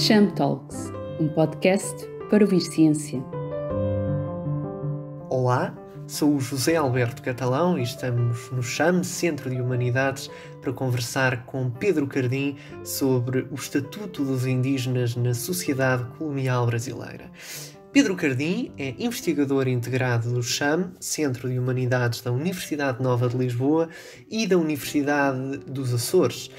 Cham Talks, um podcast para ouvir ciência. Olá, sou o José Alberto Catalão e estamos no Cham Centro de Humanidades para conversar com Pedro Cardim sobre o estatuto dos indígenas na sociedade colonial brasileira. Pedro Cardim é investigador integrado do CHAM, Centro de Humanidades da Universidade Nova de Lisboa e da Universidade dos Açores.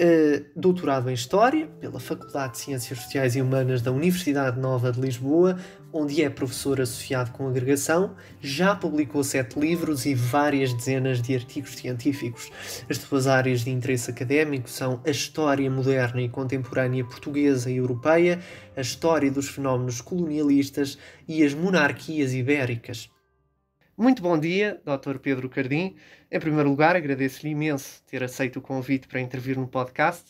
Eh, doutorado em História pela Faculdade de Ciências Sociais e Humanas da Universidade Nova de Lisboa, onde é professor associado com agregação, já publicou sete livros e várias dezenas de artigos científicos. As suas áreas de interesse académico são a história moderna e contemporânea portuguesa e europeia, a história dos fenómenos colonialistas e as monarquias ibéricas. Muito bom dia, Dr. Pedro Cardim. Em primeiro lugar, agradeço-lhe imenso ter aceito o convite para intervir no podcast.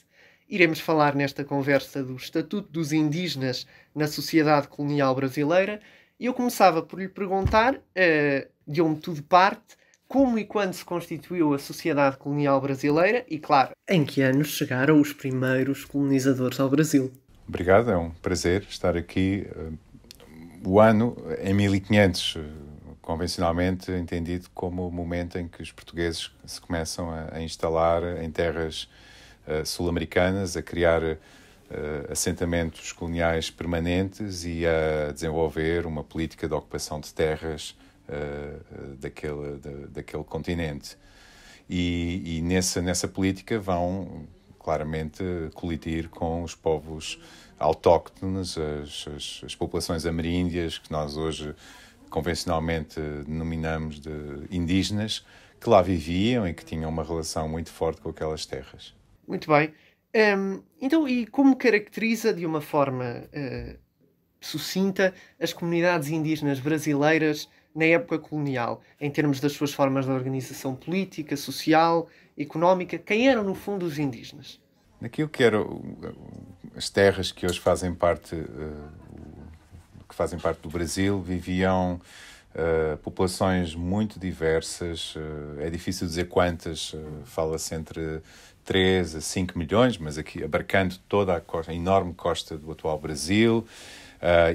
Iremos falar nesta conversa do Estatuto dos Indígenas na Sociedade Colonial Brasileira e eu começava por lhe perguntar, uh, eh, deu-me tudo parte, como e quando se constituiu a sociedade colonial brasileira e, claro, em que anos chegaram os primeiros colonizadores ao Brasil. Obrigado, é um prazer estar aqui. Eh, o ano é 1500, convencionalmente entendido como o momento em que os portugueses se começam a, a instalar em terras uh, sul-americanas, a criar uh, assentamentos coloniais permanentes e a desenvolver uma política de ocupação de terras uh, daquele, de, daquele continente. E, e, nessa, nessa política vão claramente colidir com os povos autóctones, as, as, as populações ameríndias que nós hoje convencionalmente denominamos de indígenas, que lá viviam e que tinham uma relação muito forte com aquelas terras. Muito bem. Um, então, e como caracteriza de uma forma uh, sucinta as comunidades indígenas brasileiras na época colonial, em termos das suas formas de organização política, social, económica? Quem eram, no fundo, os indígenas? Naquilo que eram as terras que hoje fazem parte uh, fazem parte do Brasil, viviam uh, populações muito diversas, uh, é difícil dizer quantas, eh, fala-se entre 3 a 5 milhões, mas aqui abarcando toda a, costa, a enorme costa do atual Brasil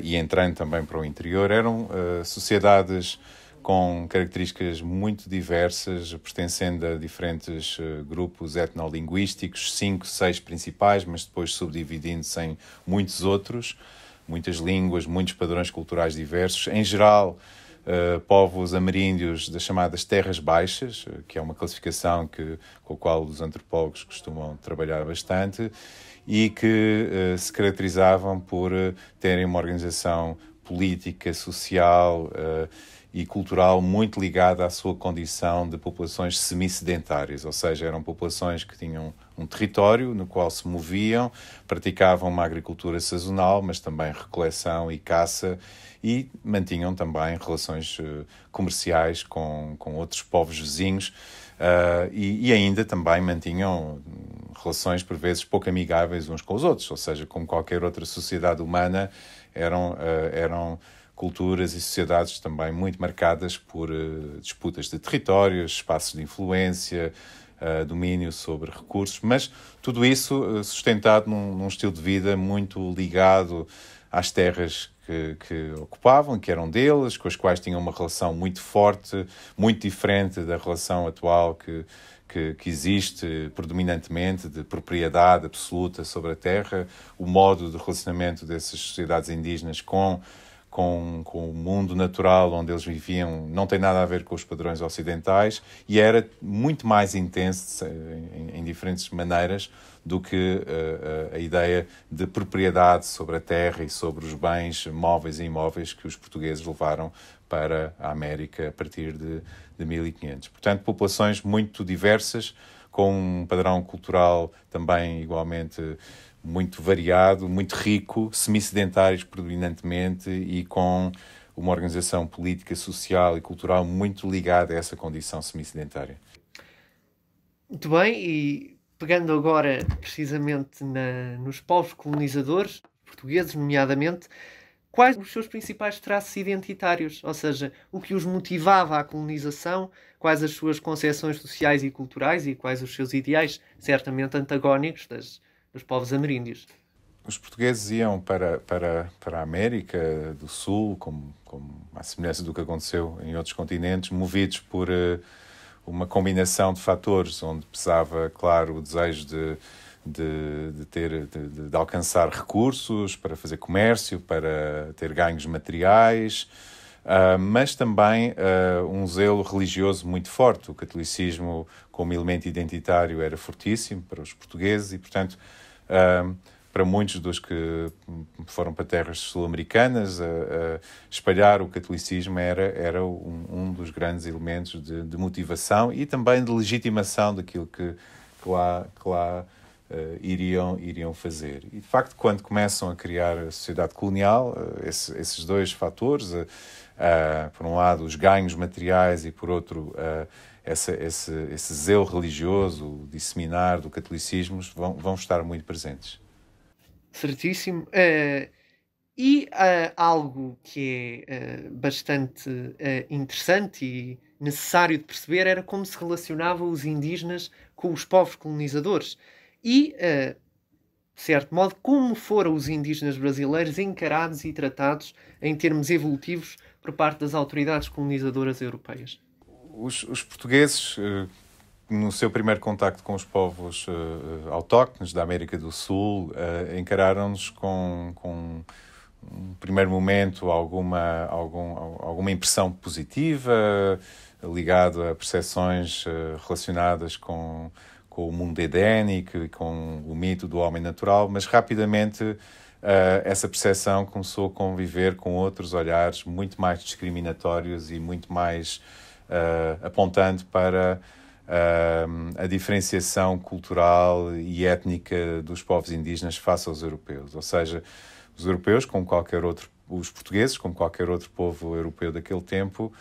e entrando também para o interior, eram sociedades com características muito diversas, pertencendo a diferentes grupos etnolinguísticos, cinco, seis principais, mas depois subdividindo-se em muitos outros muitas línguas, muitos padrões culturais diversos. Em geral, Uh, povos ameríndios das chamadas terras baixas, eh, que é uma classificação que, com a qual os antropólogos costumam trabalhar bastante, e que uh, se caracterizavam por uh, terem uma organização política, social e cultural muito ligada à sua condição de populações semi-sedentárias, ou seja, eram populações que tinham um território no qual se moviam, praticavam uma agricultura sazonal, mas também recoleção e caça, e mantinham também relações eh, comerciais com, com outros povos vizinhos. Uh, e, e, ainda também mantinham hum, relações, por vezes, pouco amigáveis uns com os outros, ou seja, como qualquer outra sociedade humana, eram, uh, eram culturas e sociedades também muito marcadas por uh, disputas de territórios, espaços de influência, uh, domínio sobre recursos, mas tudo isso eh, sustentado num, num, estilo de vida muito ligado às terras que, que, ocupavam, que eram deles, com as quais tinham uma relação muito forte, muito diferente da relação atual que, que, que existe predominantemente de propriedade absoluta sobre a terra, o modo de relacionamento dessas sociedades indígenas com com, com o mundo natural onde eles viviam não tem nada a ver com os padrões ocidentais e era muito mais intenso eh, em, em diferentes maneiras do que uh, a ideia de propriedade sobre a terra e sobre os bens móveis e imóveis que os portugueses levaram para a América a partir de, de 1500. Portanto, populações muito diversas, com um padrão cultural também igualmente muito variado, muito rico, semi-sedentários predominantemente e com uma organização política, social e cultural muito ligada a essa condição semi-sedentária. Muito bem, e pegando agora precisamente na, nos povos colonizadores, portugueses nomeadamente, quais os seus principais traços identitários, ou seja, o que os motivava à colonização, quais as suas concepções sociais e culturais e quais os seus ideais, certamente antagónicos das os povos ameríndios. Os portugueses iam para, para, para a América do Sul, como, como a semelhança do que aconteceu em outros continentes, movidos por uh, uma combinação de fatores, onde pesava, claro, o desejo de, de, de ter, de, de, alcançar recursos para fazer comércio, para ter ganhos materiais, uh, mas também uh, um zelo religioso muito forte. O catolicismo, como elemento identitário, era fortíssimo para os portugueses e, portanto, Uh, para muitos dos que foram para terras sul-americanas, uh, uh, espalhar o catolicismo era, era um, um dos grandes elementos de, de, motivação e também de legitimação daquilo que, que lá, que lá uh, iriam, iriam fazer. E, de facto, quando começam a criar a sociedade colonial, ah, esse, esses dois fatores, ah, por um lado os ganhos materiais e, por outro, uh, essa, esse, esse zelo religioso, disseminar do catolicismo, vão, vão estar muito presentes. Certíssimo. Uh, e uh, algo que é uh, bastante interessante e necessário de perceber era como se relacionavam os indígenas com os povos colonizadores. E, de certo modo, como foram os indígenas brasileiros encarados e tratados em termos evolutivos por parte das autoridades colonizadoras europeias os, os portugueses, eh, no seu primeiro contacto com os povos eh, eh, autóctones da América do Sul, encararam-nos com, com um primeiro momento alguma, algum, alguma impressão positiva, ligado a percepções relacionadas com, com o mundo edénico e com o mito do homem natural, mas rapidamente essa percepção começou a conviver com outros olhares muito mais discriminatórios e muito mais uh, apontando para uh, a diferenciação cultural e étnica dos povos indígenas face aos europeus. Ou seja, os europeus, como qualquer outro, os portugueses, como qualquer outro povo europeu daquele tempo,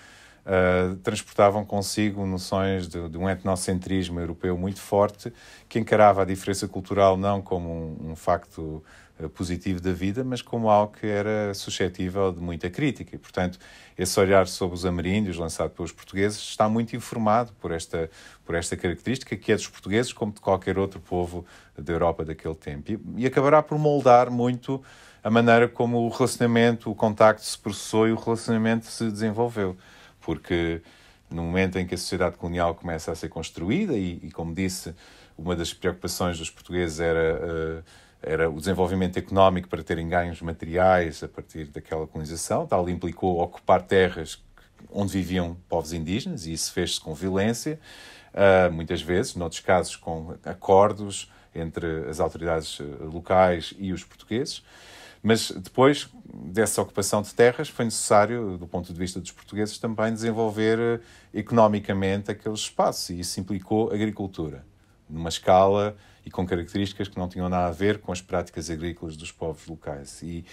uh, transportavam consigo noções de, de, um etnocentrismo europeu muito forte, que encarava a diferença cultural não como um, um facto eh, positivo da vida, mas como algo que era suscetível de muita crítica. E, portanto, esse olhar sobre os ameríndios lançado pelos portugueses está muito informado por esta, por esta característica, que é dos portugueses como de qualquer outro povo da Europa daquele tempo. E, e acabará por moldar muito a maneira como o relacionamento, o contacto se processou e o relacionamento se desenvolveu porque no momento em que a sociedade colonial começa a ser construída, e, e como disse, uma das preocupações dos portugueses era, eh, era o desenvolvimento económico para terem ganhos materiais a partir daquela colonização, tal implicou ocupar terras onde viviam povos indígenas, e isso fez-se com violência, eh, muitas vezes, noutros casos com acordos entre as autoridades eh, locais e os portugueses. Mas depois dessa ocupação de terras foi necessário, do ponto de vista dos portugueses, também desenvolver eh, economicamente aquele espaço e isso implicou agricultura, numa escala e com características que não tinham nada a ver com as práticas agrícolas dos povos locais. E,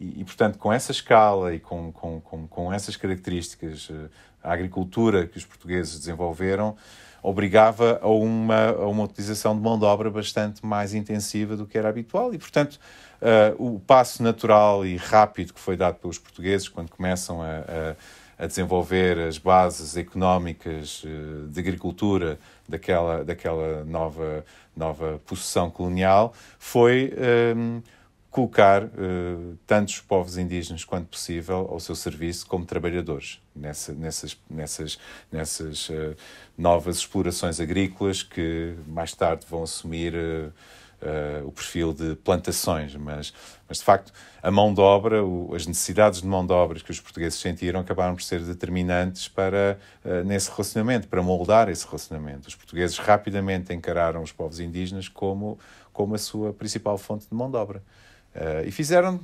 e, e portanto, com essa escala e com, com, com, com essas características, eh, a agricultura que os portugueses desenvolveram obrigava a uma, a uma utilização de mão de obra bastante mais intensiva do que era habitual e, portanto, uh, o passo natural e rápido que foi dado pelos portugueses quando começam a, a a desenvolver as bases económicas eh, de agricultura daquela, daquela nova, nova possessão colonial, foi um, ehm, colocar uh, tantos povos indígenas quanto possível ao seu serviço como trabalhadores nessa, nessas, nessas, nessas uh, novas explorações agrícolas que mais tarde vão assumir. Uh, uh, o perfil de plantações, mas, mas de facto a mão de obra, o, as necessidades de mão de obra que os portugueses sentiram acabaram por ser determinantes para uh, nesse relacionamento, para moldar esse relacionamento. Os portugueses rapidamente encararam os povos indígenas como, como a sua principal fonte de mão de obra. Uh, e fizeram,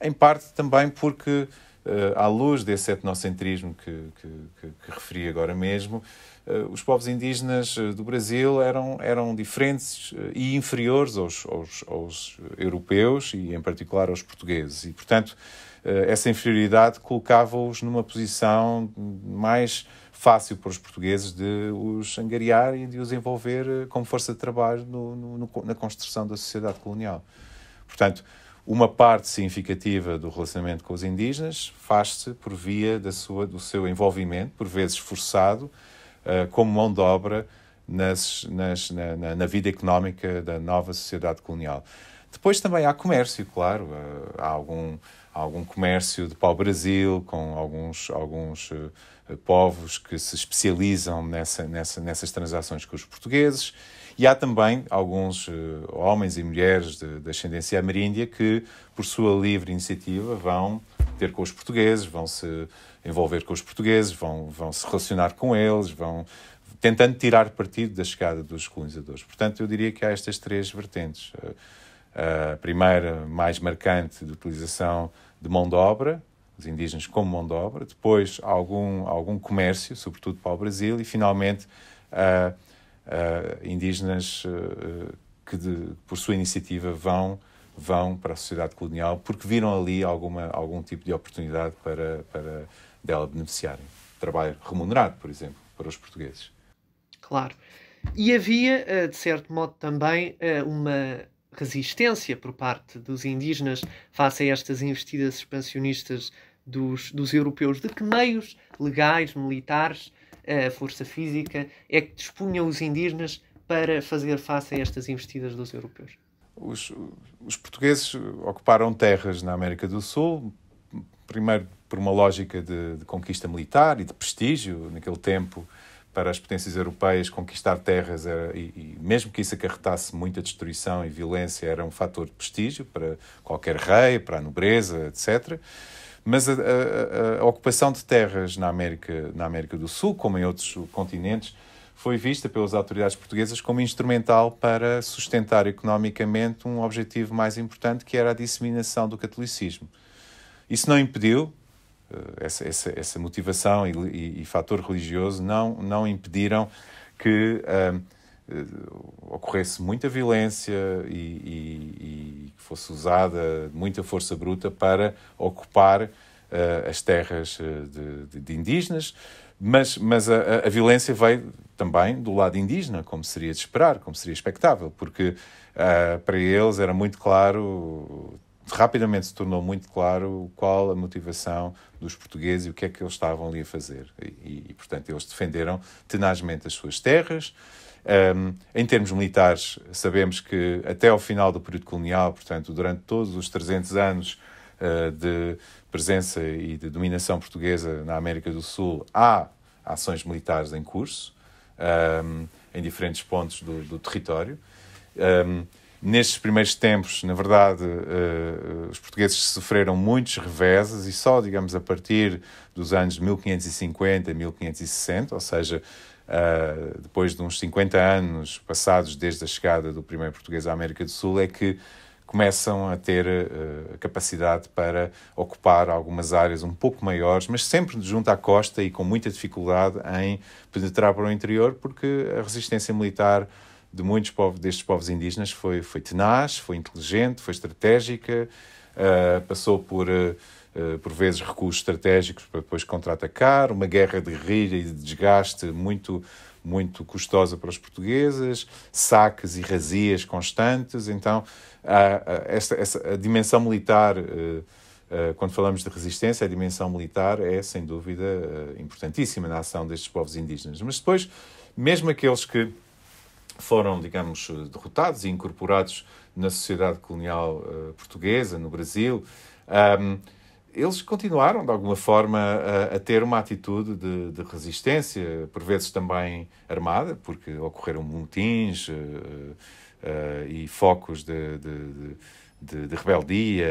em parte, também porque eh, à luz desse etnocentrismo que, que, que, que referi agora mesmo, eh, os povos indígenas eh, do Brasil eram, eram diferentes e inferiores aos, aos, aos, europeus e, em particular, aos portugueses. E, portanto, essa inferioridade colocava-os numa posição mais fácil para os portugueses de os angariar e de os envolver como força de trabalho no, no, na construção da sociedade colonial. Portanto, uma parte significativa do relacionamento com os indígenas faz-se por via da sua, do seu envolvimento, por vezes forçado, eh, como mão de obra nas, nas, na, na, vida económica da nova sociedade colonial. Depois também há comércio, claro, eh, há algum, algum comércio de pau-brasil com alguns, alguns eh, povos que se especializam nessa, nessa, nessas transações com os portugueses e há também alguns eh, homens e mulheres de, de ascendência ameríndia que, por sua livre iniciativa, vão ter com os portugueses, vão se envolver com os portugueses, vão, vão se relacionar com eles, vão tentando tirar partido da chegada dos colonizadores. Portanto, eu diria que há estas três vertentes. Eh, a primeira, mais marcante, de utilização de mão de obra, os indígenas como mão de obra, depois algum, algum comércio, sobretudo para o Brasil, e finalmente a eh, indígenas eh, que, de, por sua iniciativa, vão vão para a sociedade colonial porque viram ali alguma, algum tipo de oportunidade para, para dela beneficiarem. Trabalho remunerado, por exemplo, para os portugueses. Claro. E havia, eh, de certo modo, também uma resistência por parte dos indígenas face a estas investidas expansionistas dos, dos europeus. De que meios legais, militares, a força física é que dispunham os indígenas para fazer face a estas investidas dos europeus? Os, os portugueses ocuparam terras na América do Sul, primeiro por uma lógica de, de, conquista militar e de prestígio. Naquele tempo, para as potências europeias, conquistar terras, era, e, e, mesmo que isso acarretasse muita destruição e violência, era um fator de prestígio para qualquer rei, para a nobreza, etc. Mas a, a, a, ocupação de terras na América, na América do Sul, como em outros continentes, foi vista pelas autoridades portuguesas como instrumental para sustentar economicamente um objetivo mais importante, que era a disseminação do catolicismo. Isso não impediu, eh, essa, essa, essa motivação e, e, e fator religioso não, não impediram que. Eh, eh, ocorresse muita violência e, e, e, que fosse usada muita força bruta para ocupar uh, as terras eh, de, de, de indígenas, mas, mas a, a, violência veio também do lado indígena, como seria de esperar, como seria expectável, porque uh, para eles era muito claro, rapidamente se tornou muito claro qual a motivação dos portugueses e o que é que eles estavam ali a fazer. E, e portanto, eles defenderam tenazmente as suas terras, um, em termos militares, sabemos que até ao final do período colonial, portanto, durante todos os 300 anos uh, de presença e de dominação portuguesa na América do Sul, há ações militares em curso, um, em diferentes pontos do, do território. Um, nestes primeiros tempos, na verdade, uh, os portugueses sofreram muitos reveses e só, digamos, a partir dos anos 1550, 1560, ou seja, uh, depois de uns 50 anos passados desde a chegada do primeiro português à América do Sul, é que começam a ter uh, capacidade para ocupar algumas áreas um pouco maiores, mas sempre junto à costa e com muita dificuldade em penetrar para o interior, porque a resistência militar de muitos povos, destes povos indígenas foi, foi tenaz, foi inteligente, foi estratégica, uh, passou por. Uh, eh, por vezes recursos estratégicos para depois contra-atacar, uma guerra de guerrilha e de desgaste muito muito custosa para os portugueses, saques e razias constantes. Então, esta, esta, a dimensão militar, eh, eh, quando falamos de resistência, a dimensão militar é, sem dúvida, importantíssima na ação destes povos indígenas. Mas depois, mesmo aqueles que foram, digamos, derrotados e incorporados na sociedade colonial portuguesa, no Brasil, um, ehm, eles continuaram, de alguma forma, a, a ter uma atitude de, de, resistência, por vezes também armada, porque ocorreram mutins uh, eh, uh, eh, e focos de, de, de, de rebeldia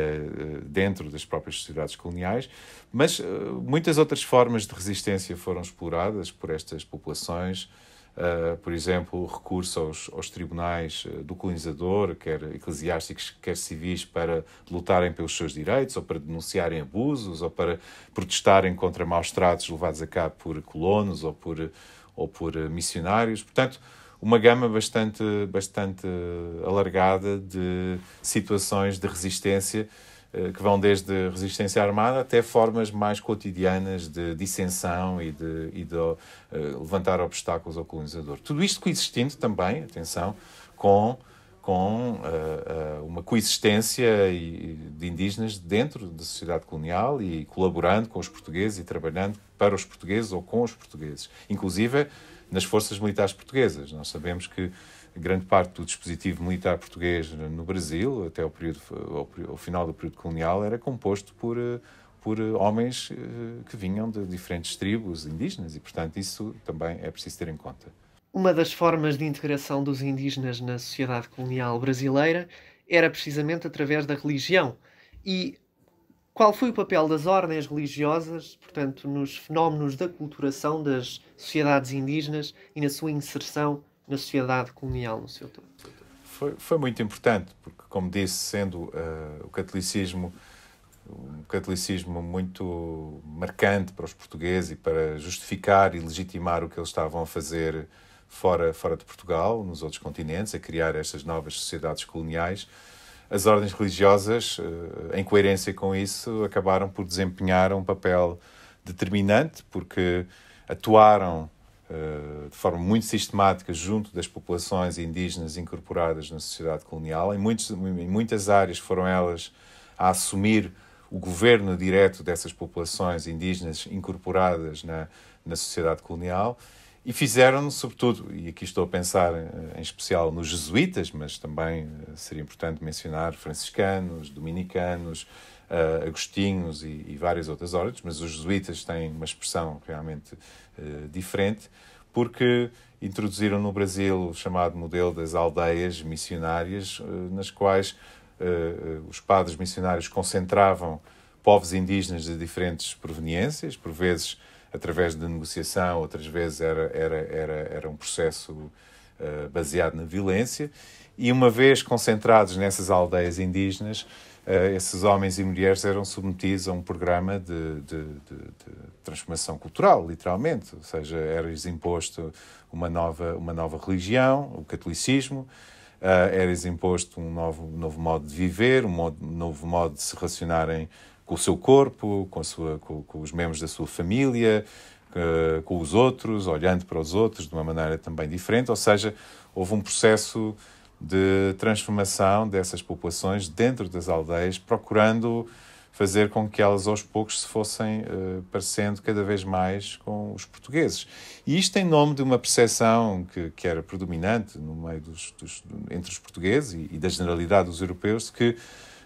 uh, dentro das próprias sociedades coloniais, mas muitas outras formas de resistência foram exploradas por estas populações Uh, por exemplo, recurso aos, aos tribunais eh, do colonizador, quer eclesiásticos, quer civis, para lutarem pelos seus direitos, ou para denunciarem abusos, ou para protestarem contra maus tratos levados a cabo por colonos ou por, ou por eh, missionários. Portanto, uma gama bastante, bastante alargada de situações de resistência eh, que vão desde resistência armada até formas mais cotidianas de dissensão e de, e de uh, levantar obstáculos ao colonizador. Tudo isto coexistindo também, atenção, com, com uh, uh, uma coexistência de indígenas dentro da sociedade colonial e colaborando com os portugueses e trabalhando para os portugueses ou com os portugueses, inclusive nas forças militares portuguesas. Nós sabemos que grande parte do dispositivo militar português no Brasil, até ao, período, ao, ao final do período colonial, era composto por, eh, por eh, homens eh, que vinham de diferentes tribos indígenas e, portanto, isso também é preciso ter em conta. Uma das formas de integração dos indígenas na sociedade colonial brasileira era precisamente através da religião. E qual foi o papel das ordens religiosas, portanto, nos fenómenos da culturação das sociedades indígenas e na sua inserção na sociedade colonial no seu todo. Foi, foi muito importante, porque, como disse, sendo uh, o catolicismo um catolicismo muito marcante para os portugueses e para justificar e legitimar o que eles estavam a fazer fora, fora de Portugal, nos outros continentes, a criar estas novas sociedades coloniais. As ordens religiosas, eh, em coerência com isso, acabaram por desempenhar um papel determinante, porque atuaram eh, de forma muito sistemática junto das populações indígenas incorporadas na sociedade colonial. Em, muitos, em muitas áreas foram elas a assumir o governo direto dessas populações indígenas incorporadas na, na sociedade colonial e fizeram, sobretudo, e aqui estou a pensar eh, em especial nos jesuítas, mas também eh, seria importante mencionar franciscanos, dominicanos, agostinhos e, e várias outras ordens, mas os jesuítas têm uma expressão realmente eh, diferente, porque introduziram no Brasil o chamado modelo das aldeias missionárias, eh, nas quais eh, os padres missionários concentravam povos indígenas de diferentes proveniências, por vezes através de negociação, outras vezes era, era, era, era um processo baseado na violência. E uma vez concentrados nessas aldeias indígenas, eh, esses homens e mulheres eram submetidos a um programa de, de, de, de transformação cultural, literalmente, ou seja, era-lhes imposto uma nova, uma nova religião, o catolicismo, uh, era-lhes imposto um novo, um novo modo de viver, um, modo, um, novo modo de se relacionarem com o seu corpo, com, sua, com, com os membros da sua família, eh, com os outros, olhando para os outros de uma maneira também diferente, ou seja, houve um processo de transformação dessas populações dentro das aldeias, procurando fazer com que elas aos poucos se fossem uh, parecendo cada vez mais com os portugueses. E isto em nome de uma percepção que, que era predominante no meio dos, dos entre os portugueses e, e, da generalidade dos europeus, de que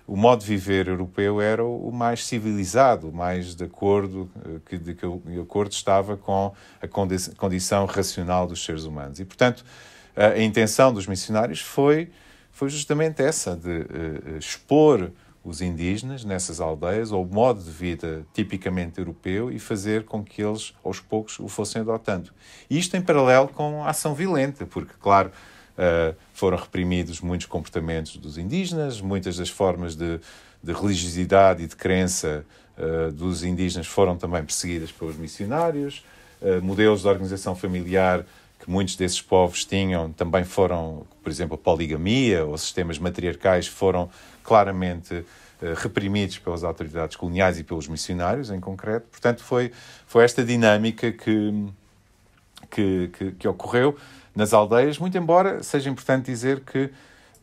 o modo de viver europeu era o, mais civilizado, o mais de acordo, eh, que, de que acordo estava com a condição racional dos seres humanos. E, portanto, a intenção dos missionários foi, foi justamente essa, de eh, eh, expor os indígenas nessas aldeias ao modo de vida tipicamente europeu e fazer com que eles, aos poucos, o fossem adotando. E isto em paralelo com a ação violenta, porque, claro, eh, foram reprimidos muitos comportamentos dos indígenas, muitas das formas de, de religiosidade e de crença dos indígenas foram também perseguidas pelos missionários, modelos de organização familiar que muitos desses povos tinham também foram, por exemplo, a poligamia ou sistemas matriarcais foram claramente eh, reprimidos pelas autoridades coloniais e pelos missionários em concreto. Portanto, foi, foi esta dinâmica que, que, que, que ocorreu nas aldeias, muito embora seja importante dizer que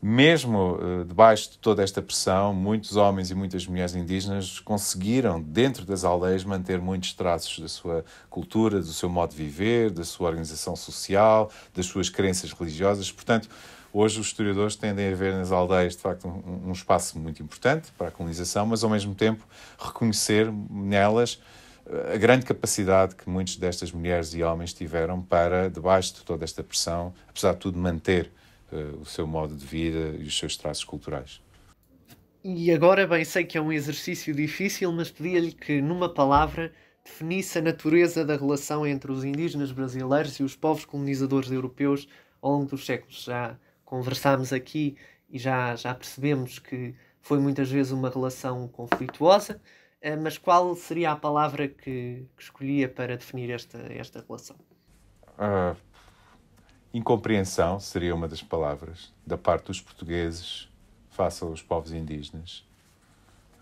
mesmo eh, debaixo de toda esta pressão, muitos homens e muitas mulheres indígenas conseguiram, dentro das aldeias, manter muitos traços da sua cultura, do seu modo de viver, da sua organização social, das suas crenças religiosas. Portanto, hoje os historiadores tendem a ver nas aldeias, de facto, um, um espaço muito importante para a colonização, mas ao mesmo tempo reconhecer nelas eh, a grande capacidade que muitas destas mulheres e homens tiveram para, debaixo de toda esta pressão, apesar de tudo, manter eh, o seu modo de vida e os seus traços culturais. E agora, bem, sei que é um exercício difícil, mas pedia-lhe que, numa palavra, definisse a natureza da relação entre os indígenas brasileiros e os povos colonizadores europeus ao longo dos séculos. Já conversámos aqui e já, já percebemos que foi muitas vezes uma relação conflituosa, eh, mas qual seria a palavra que, que escolhia para definir esta, esta relação? Ah, Incompreensão seria uma das palavras da parte dos portugueses face aos povos indígenas.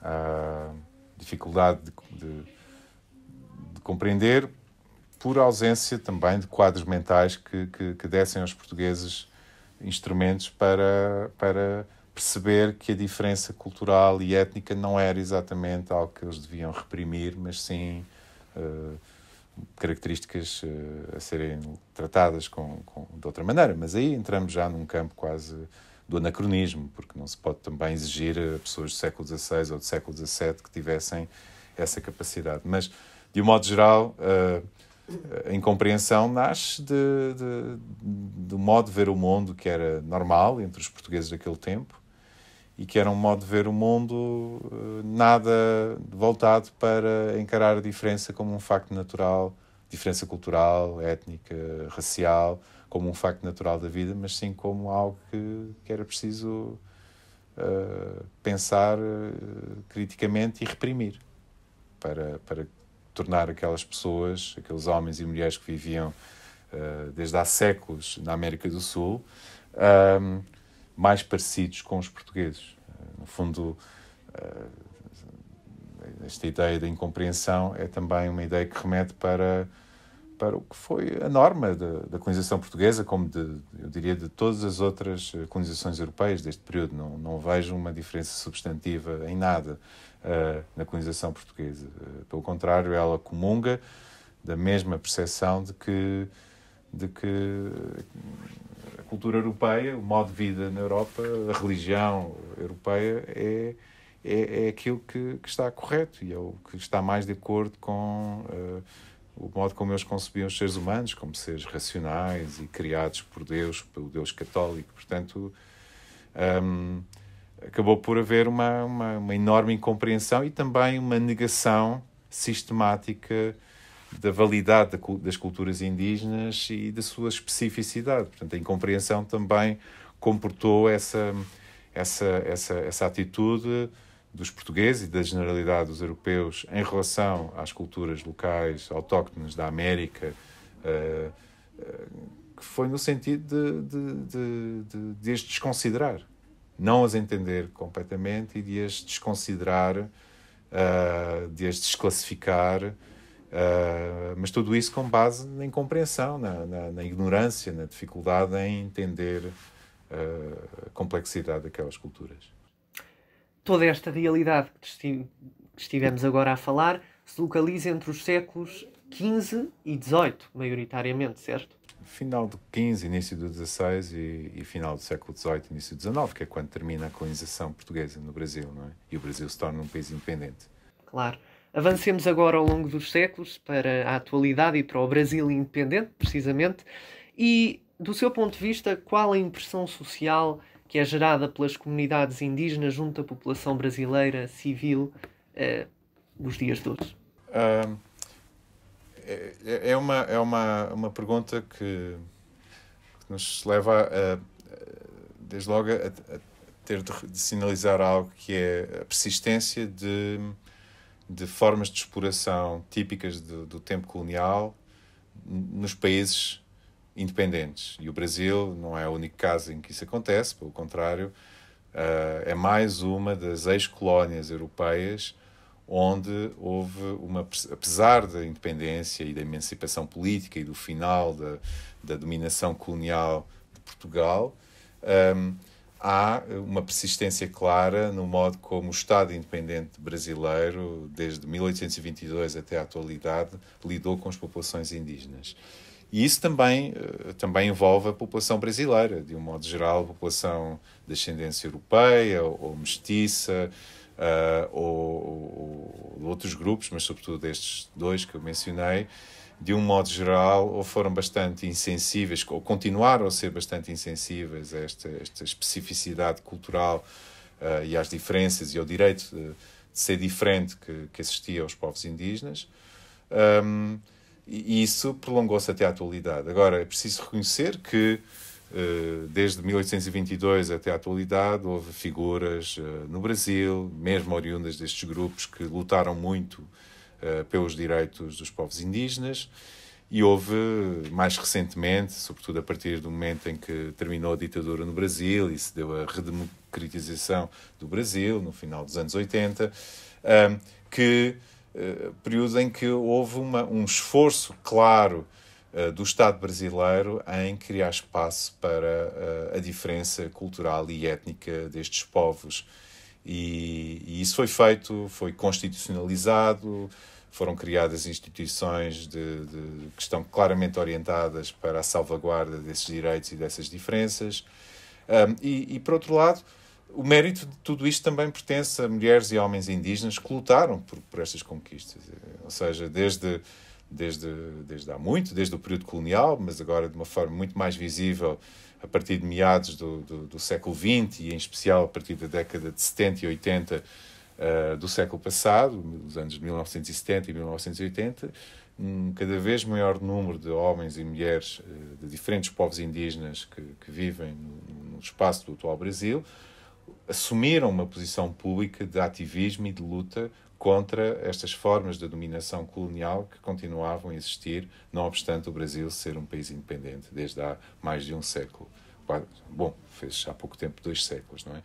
A ah, dificuldade de, de, de compreender por ausência também de quadros mentais que, que, que dessem aos portugueses instrumentos para, para perceber que a diferença cultural e étnica não era exatamente algo que eles deviam reprimir, mas sim uh, características uh, a serem tratadas com, com, de outra maneira, mas aí entramos já num campo quase do anacronismo, porque não se pode também exigir a eh, pessoas do século XVI ou do século XVII que tivessem essa capacidade. Mas, de um modo geral, a eh, incompreensão nasce de, de, do modo de ver o mundo que era normal entre os portugueses daquele tempo e que era um modo de ver o mundo eh, nada voltado para encarar a diferença como um facto natural, diferença cultural, étnica, racial, como um facto natural da vida, mas sim como algo que, que era preciso uh, pensar uh, criticamente e reprimir para, para tornar aquelas pessoas, aqueles homens e mulheres que viviam uh, desde há séculos na América do Sul, ehm, mais parecidos com os portugueses. no fundo, esta ideia da incompreensão é também uma ideia que remete para para o que foi a norma da, da colonização portuguesa, como de, eu diria de todas as outras eh, colonizações europeias deste período. Não, não vejo uma diferença substantiva em nada uh, na colonização portuguesa. Uh, pelo contrário, ela comunga da mesma percepção de que, de que a cultura europeia, o modo de vida na Europa, a religião europeia é, é, é aquilo que, que está correto e é o que está mais de acordo com. Uh, o modo como eles concebiam os seres humanos como seres racionais e criados por Deus, pelo Deus católico. Portanto, um, acabou por haver uma, uma, uma, enorme incompreensão e também uma negação sistemática da validade das culturas indígenas e da sua especificidade. Portanto, a incompreensão também comportou essa, essa, essa, essa atitude dos portugueses e da generalidade dos europeus em relação às culturas locais autóctones da América, uh, uh, que foi no sentido de, de, de, as desconsiderar, não as entender completamente e de as desconsiderar, uh, de as desclassificar, mas tudo isso com base na incompreensão, na, na, na ignorância, na dificuldade em entender a complexidade daquelas culturas toda esta realidade que estivemos agora a falar se localiza entre os séculos XV e XVIII, maioritariamente, certo? Final do XV, início do XVI e, e final do século XVIII, início do XIX, que é quando termina a colonização portuguesa no Brasil, não é? E o Brasil se torna um país independente. Claro. Avancemos agora ao longo dos séculos para a atualidade e para o Brasil independente, precisamente. E, do seu ponto de vista, qual a impressão social que é gerada pelas comunidades indígenas junto à população brasileira civil uh, eh, nos dias de hoje? É, é, é uma, é uma, uma pergunta que, que nos leva, a, a, desde logo, a, a ter de, de, sinalizar algo que é a persistência de, de formas de exploração típicas do, do tempo colonial nos países independentes. E o Brasil não é o único caso em que isso acontece, pelo contrário, uh, é mais uma das ex-colónias europeias onde houve uma, apesar da independência e da emancipação política e do final da, da dominação colonial de Portugal, um, ehm, há uma persistência clara no modo como o Estado independente brasileiro, desde 1822 até a atualidade, lidou com as populações indígenas. E isso também, eh, também envolve a população brasileira, de um modo geral, a população de ascendência europeia ou mestiça, uh, ou, ou, outros grupos, mas sobretudo estes dois que eu mencionei, de um modo geral, ou foram bastante insensíveis, ou continuaram a ser bastante insensíveis a esta, esta especificidade cultural uh, e às diferenças e ao direito de, de ser diferente que, que, existia aos povos indígenas. Um, e isso prolongou-se até à atualidade. Agora, é preciso reconhecer que eh, desde 1822 até à atualidade, houve figuras eh, no Brasil, mesmo oriundas destes grupos, que lutaram muito eh, pelos direitos dos povos indígenas. E houve, mais recentemente, sobretudo a partir do momento em que terminou a ditadura no Brasil e se deu a redemocratização do Brasil, no final dos anos 80, que eh, período em que houve uma, um esforço claro eh, do Estado brasileiro em criar espaço para eh, a diferença cultural e étnica destes povos. E, e, isso foi feito, foi constitucionalizado, foram criadas instituições de, de, que estão claramente orientadas para a salvaguarda desses direitos e dessas diferenças. Um, e, e, por outro lado, o mérito de tudo isto também pertence a mulheres e homens indígenas que lutaram por, por estas conquistas. Ou seja, desde, desde, desde há muito, desde o período colonial, mas agora de uma forma muito mais visível a partir de meados do, do, do século XX e, em especial, a partir da década de 70 e 80 uh, ah, do século passado, dos anos de 1970 e 1980, um cada vez maior número de homens e mulheres uh, de diferentes povos indígenas que, que vivem no, no espaço do atual Brasil assumiram uma posição pública de ativismo e de luta contra estas formas de dominação colonial que continuavam a existir, não obstante o Brasil ser um país independente desde há mais de um século. Bom, fez há pouco tempo dois séculos, não é?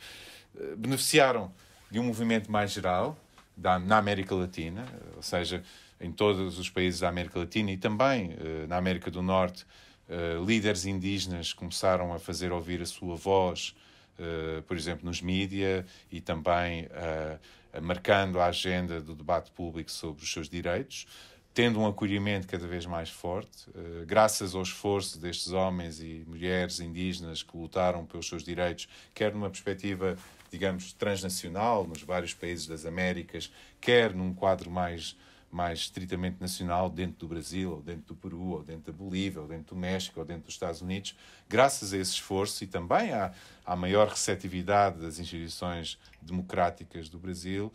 Eh, beneficiaram de um movimento mais geral da, na América Latina, eh, ou seja, em todos os países da América Latina e também eh, na América do Norte, eh, líderes indígenas começaram a fazer ouvir a sua voz eh, por exemplo, nos mídia e também uh, marcando a agenda do debate público sobre os seus direitos, tendo um acolhimento cada vez mais forte, uh, graças ao esforço destes homens e mulheres indígenas que lutaram pelos seus direitos, quer numa perspectiva, digamos, transnacional, nos vários países das Américas, quer num quadro mais mais estritamente nacional dentro do Brasil, ou dentro do Peru, ou dentro da Bolívia, ou dentro do México, ou dentro dos Estados Unidos, graças a esse esforço e também à, à maior receptividade das instituições democráticas do Brasil,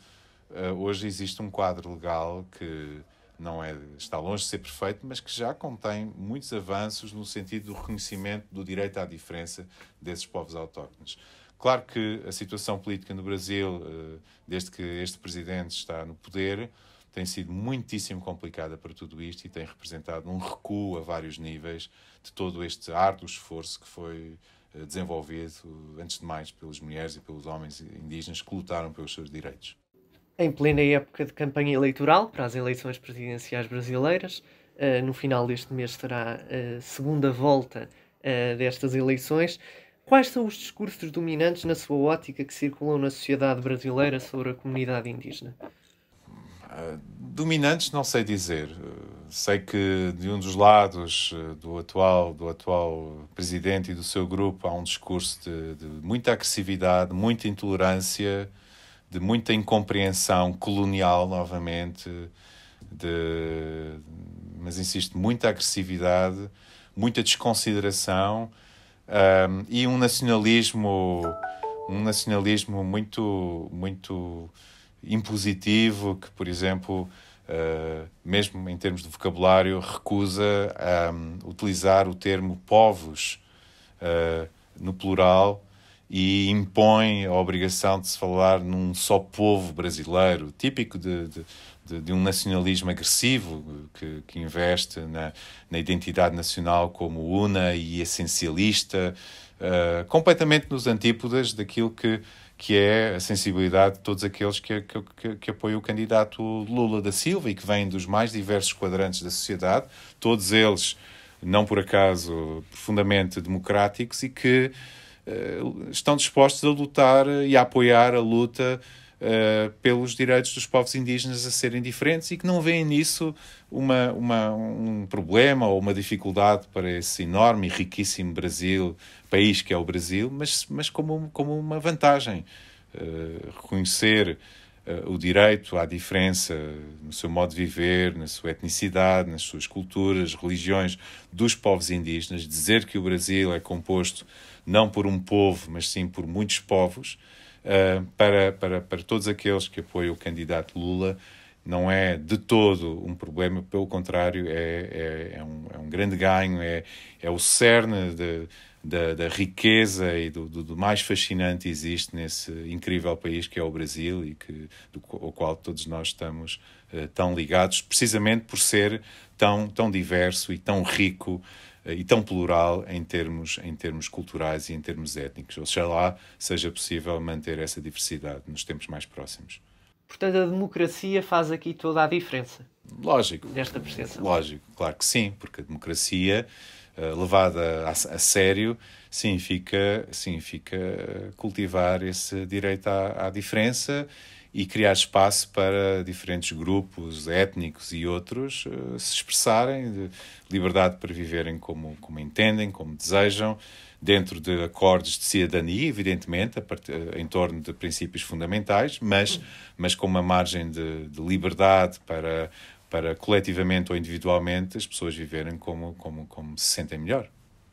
eh, hoje existe um quadro legal que não é, está longe de ser perfeito, mas que já contém muitos avanços no sentido do reconhecimento do direito à diferença desses povos autóctones. Claro que a situação política no Brasil, eh, desde que este presidente está no poder, tem sido muitíssimo complicada para tudo isto e tem representado um recuo a vários níveis de todo este árduo esforço que foi eh, desenvolvido, antes de mais, pelas mulheres e pelos homens indígenas que lutaram pelos seus direitos. Em plena época de campanha eleitoral para as eleições presidenciais brasileiras, eh, no final deste mês será a segunda volta eh, destas eleições. Quais são os discursos dominantes na sua ótica que circulam na sociedade brasileira sobre a comunidade indígena? dominantes não sei dizer. Sei que de um dos lados do atual, do atual presidente e do seu grupo há um discurso de, de muita agressividade, muita intolerância, de muita incompreensão colonial novamente, de, mas insisto, muita agressividade, muita desconsideração um, e um nacionalismo, um nacionalismo muito, muito impositivo que, por exemplo, uh, mesmo em termos de vocabulário, recusa um, ehm, utilizar o termo povos uh, no plural e impõe a obrigação de se falar num só povo brasileiro, típico de, de, de, de um nacionalismo agressivo que, que investe na, na, identidade nacional como una e essencialista, uh, completamente nos antípodas daquilo que que é a sensibilidade de todos aqueles que, que, que, apoiam o candidato Lula da Silva e que vêm dos mais diversos quadrantes da sociedade, todos eles, não por acaso, profundamente democráticos e que uh, estão dispostos a lutar e a apoiar a luta eh, pelos direitos dos povos indígenas a serem diferentes e que não veem nisso uma, uma, um problema ou uma dificuldade para esse enorme e riquíssimo Brasil, país que é o Brasil, mas, mas como, como uma vantagem. Uh, reconhecer uh, o direito à diferença no seu modo de viver, na sua etnicidade, nas suas culturas, religiões dos povos indígenas, dizer que o Brasil é composto não por um povo, mas sim por muitos povos, eh, para, para, para todos aqueles que apoiam o candidato Lula não é de todo um problema, pelo contrário, é, é, é, um, é um grande ganho, é, é o cerne de, da, da riqueza e do, do, do, mais fascinante que existe nesse incrível país que é o Brasil e que, do, ao qual todos nós estamos uh, tão ligados, precisamente por ser tão, tão diverso e tão rico eh, e tão plural em termos, em termos culturais e em termos étnicos. Oxalá seja possível manter essa diversidade nos tempos mais próximos. Portanto, a democracia faz aqui toda a diferença. Lógico. Desta percepção. Lógico, claro que sim, porque a democracia eh, levada a, a sério significa, significa eh, cultivar esse direito à, à diferença e criar espaço para diferentes grupos étnicos e outros uh, se expressarem, liberdade para viverem como, como entendem, como desejam, dentro de acordos de cidadania, evidentemente, part... Eh, em torno de princípios fundamentais, mas, mas com uma margem de, de liberdade para, para coletivamente ou individualmente as pessoas viverem como, como, como se sentem melhor.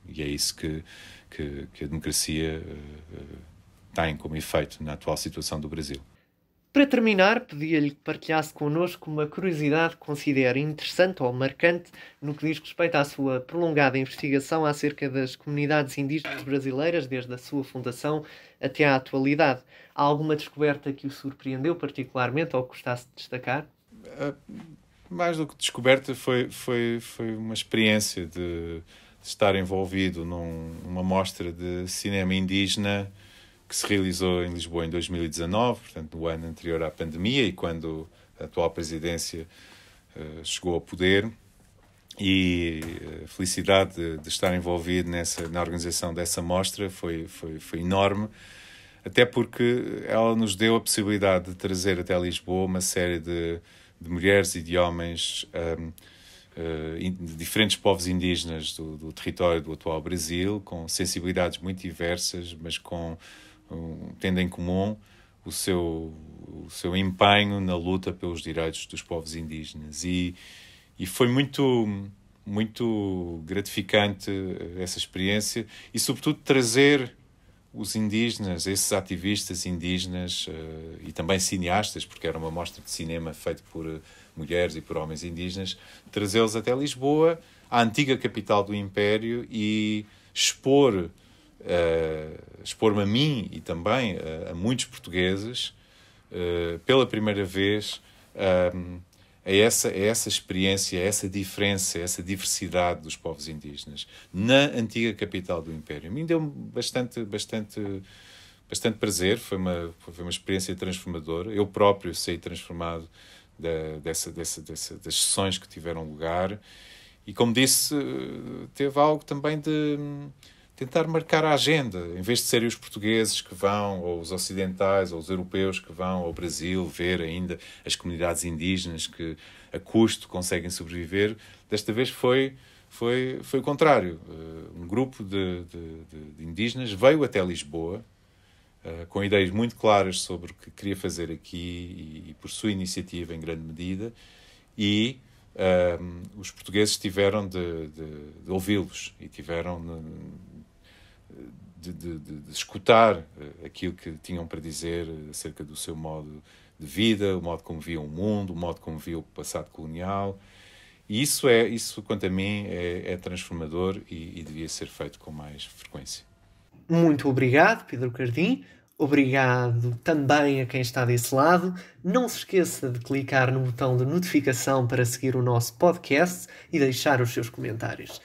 E é isso que, que, que a democracia uh, uh, tem como efeito na atual situação do Brasil. Para terminar, pedia-lhe que partilhasse connosco uma curiosidade que considere interessante ou marcante no que diz respeito à sua prolongada investigação acerca das comunidades indígenas brasileiras, desde a sua fundação até à atualidade. Há alguma descoberta que o surpreendeu particularmente ou gostasse de destacar? Ah, mais do que descoberta, foi, foi, foi uma experiência de, de estar envolvido numa num, mostra de cinema indígena que se realizou em Lisboa em 2019, portanto no ano anterior à pandemia e quando a atual presidência eh, chegou ao poder e eh, a felicidade de, de, estar envolvido nessa na organização dessa mostra foi foi, foi enorme até porque ela nos deu a possibilidade de trazer até Lisboa uma série de, de mulheres e de homens um, ehm, eh, de diferentes povos indígenas do, do território do atual Brasil, com sensibilidades muito diversas, mas com tendo em comum o seu, o seu empenho na luta pelos direitos dos povos indígenas. E, e foi muito, muito gratificante eh, essa experiência e, sobretudo, trazer os indígenas, esses ativistas indígenas eh, e também cineastas, porque era uma mostra de cinema feita por eh, mulheres e por homens indígenas, trazê-los até Lisboa, a antiga capital do Império, e expor expor-me a mim e também a muitos portugueses eh, pela primeira vez ehm, a essa, a essa experiência, a essa diferença, a essa diversidade dos povos indígenas na antiga capital do Império. A mim deu-me bastante, bastante, bastante prazer, foi uma, foi uma experiência transformadora. Eu próprio saí transformado da, dessa, dessa, dessa, das sessões que tiveram lugar. E, como disse, teve algo também de tentar marcar a agenda, em vez de serem os portugueses que vão, ou os ocidentais, ou os europeus que vão ao Brasil ver ainda as comunidades indígenas que a custo conseguem sobreviver, desta vez foi, foi, foi o contrário. Eh, um grupo de, de, de indígenas veio até Lisboa, eh, com ideias muito claras sobre o que queria fazer aqui e, por sua iniciativa em grande medida, e um, eh, os portugueses tiveram de, de, de ouvi-los e tiveram de, de, de, de, escutar eh, aquilo que tinham para dizer acerca do seu modo de vida, o modo como via o mundo, o modo como via o passado colonial. E isso, é, isso quanto a mim, é, é transformador e, e devia ser feito com mais frequência. Muito obrigado, Pedro Cardim. Obrigado também a quem está desse lado. Não se esqueça de clicar no botão de notificação para seguir o nosso podcast e deixar os seus comentários.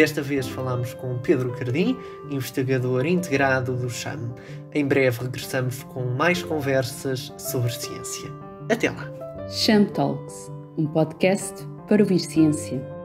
Desta vez falámos com Pedro Cardim, investigador integrado do CHAM. Em breve regressamos com mais conversas sobre ciência. Até lá! CHAM Talks, um podcast para ouvir ciência.